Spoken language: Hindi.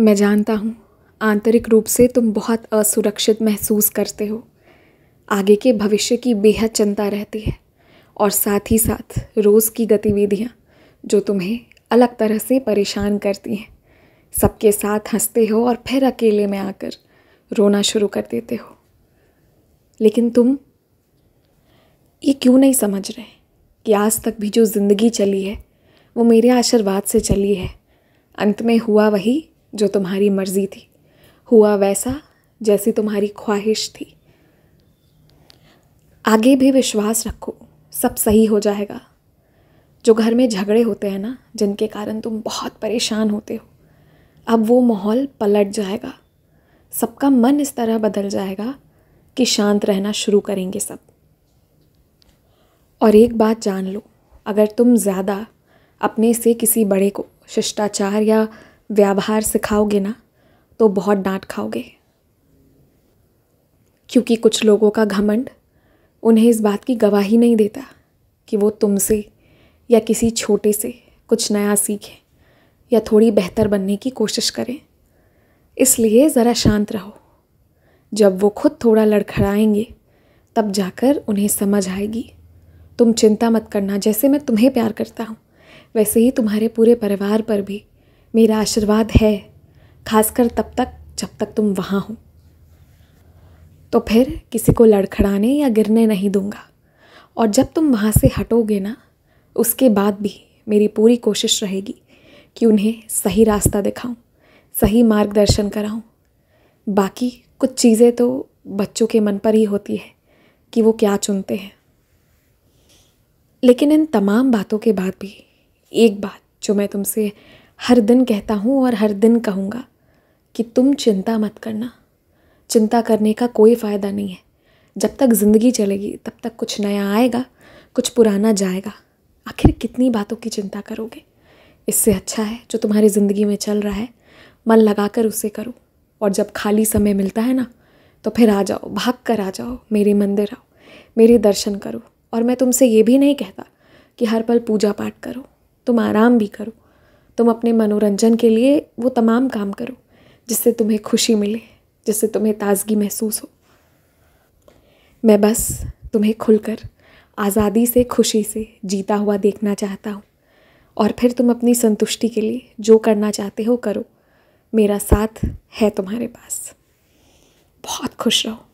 मैं जानता हूँ आंतरिक रूप से तुम बहुत असुरक्षित महसूस करते हो आगे के भविष्य की बेहद चिंता रहती है और साथ ही साथ रोज़ की गतिविधियाँ जो तुम्हें अलग तरह से परेशान करती हैं सबके साथ हंसते हो और फिर अकेले में आकर रोना शुरू कर देते हो लेकिन तुम ये क्यों नहीं समझ रहे कि आज तक भी जो ज़िंदगी चली है वो मेरे आशीर्वाद से चली है अंत में हुआ वही जो तुम्हारी मर्ज़ी थी हुआ वैसा जैसी तुम्हारी ख्वाहिश थी आगे भी विश्वास रखो सब सही हो जाएगा जो घर में झगड़े होते हैं ना जिनके कारण तुम बहुत परेशान होते हो अब वो माहौल पलट जाएगा सबका मन इस तरह बदल जाएगा कि शांत रहना शुरू करेंगे सब और एक बात जान लो अगर तुम ज़्यादा अपने से किसी बड़े को शिष्टाचार या व्यवहार सिखाओगे ना तो बहुत डांट खाओगे क्योंकि कुछ लोगों का घमंड उन्हें इस बात की गवाही नहीं देता कि वो तुमसे या किसी छोटे से कुछ नया सीखें या थोड़ी बेहतर बनने की कोशिश करें इसलिए ज़रा शांत रहो जब वो खुद थोड़ा लड़खड़ाएंगे तब जाकर उन्हें समझ आएगी तुम चिंता मत करना जैसे मैं तुम्हें प्यार करता हूँ वैसे ही तुम्हारे पूरे परिवार पर भी मेरा आशीर्वाद है खासकर तब तक जब तक तुम वहाँ हो तो फिर किसी को लड़खड़ाने या गिरने नहीं दूंगा और जब तुम वहाँ से हटोगे ना उसके बाद भी मेरी पूरी कोशिश रहेगी कि उन्हें सही रास्ता दिखाऊं, सही मार्गदर्शन कराऊं। बाकी कुछ चीज़ें तो बच्चों के मन पर ही होती है कि वो क्या चुनते हैं लेकिन इन तमाम बातों के बाद भी एक बात जो मैं तुमसे हर दिन कहता हूँ और हर दिन कहूँगा कि तुम चिंता मत करना चिंता करने का कोई फ़ायदा नहीं है जब तक ज़िंदगी चलेगी तब तक कुछ नया आएगा कुछ पुराना जाएगा आखिर कितनी बातों की चिंता करोगे इससे अच्छा है जो तुम्हारी ज़िंदगी में चल रहा है मन लगा कर उसे करो और जब खाली समय मिलता है ना तो फिर आ जाओ भाग कर आ जाओ मेरे मंदिर आओ मेरे दर्शन करो और मैं तुमसे ये भी नहीं कहता कि हर पल पूजा पाठ करो तुम आराम भी करो तुम अपने मनोरंजन के लिए वो तमाम काम करो जिससे तुम्हें खुशी मिले जिससे तुम्हें ताजगी महसूस हो मैं बस तुम्हें खुलकर आज़ादी से खुशी से जीता हुआ देखना चाहता हूँ और फिर तुम अपनी संतुष्टि के लिए जो करना चाहते हो करो मेरा साथ है तुम्हारे पास बहुत खुश रहो